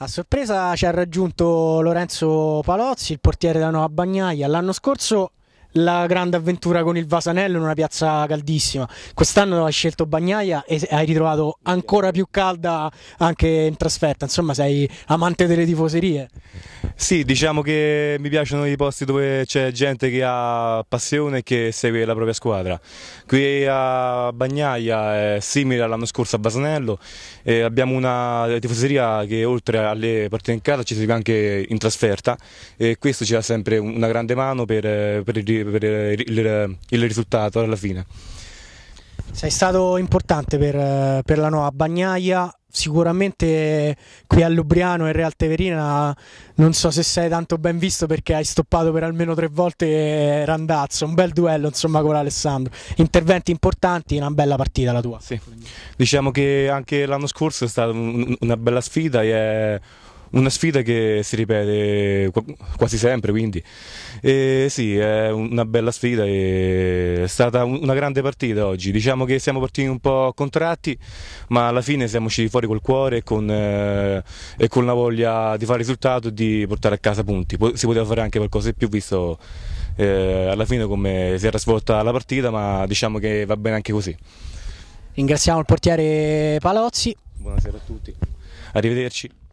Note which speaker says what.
Speaker 1: A sorpresa ci ha raggiunto Lorenzo Palozzi, il portiere della Nuova Bagnaia. L'anno scorso la grande avventura con il Vasanello in una piazza caldissima. Quest'anno hai scelto Bagnaia e hai ritrovato ancora più calda anche in trasferta. Insomma, sei amante delle tifoserie.
Speaker 2: Sì, diciamo che mi piacciono i posti dove c'è gente che ha passione e che segue la propria squadra. Qui a Bagnaia è simile all'anno scorso a Basanello, abbiamo una tifoseria che oltre alle partite in casa ci segue anche in trasferta e questo ci dà sempre una grande mano per, per, il, per il, il risultato alla fine. Sei stato
Speaker 1: importante per, per, la nuova Bagnaia, sicuramente qui a Lubriano e Real Teverina non so se sei tanto ben visto perché hai stoppato per almeno tre volte Randazzo, un bel duello insomma con Alessandro, interventi importanti una bella partita la tua sì.
Speaker 2: diciamo che anche l'anno scorso è stata una bella sfida e è una sfida che si ripete quasi sempre, quindi e sì, è una bella sfida e è stata una grande partita oggi. Diciamo che siamo partiti un po' contratti, ma alla fine siamo usciti fuori col cuore e con, eh, e con la voglia di fare risultato e di portare a casa punti. Si poteva fare anche qualcosa di più visto eh, alla fine come si era svolta la partita, ma diciamo che va bene anche così.
Speaker 1: Ringraziamo il portiere Palozzi.
Speaker 2: Buonasera a tutti. Arrivederci.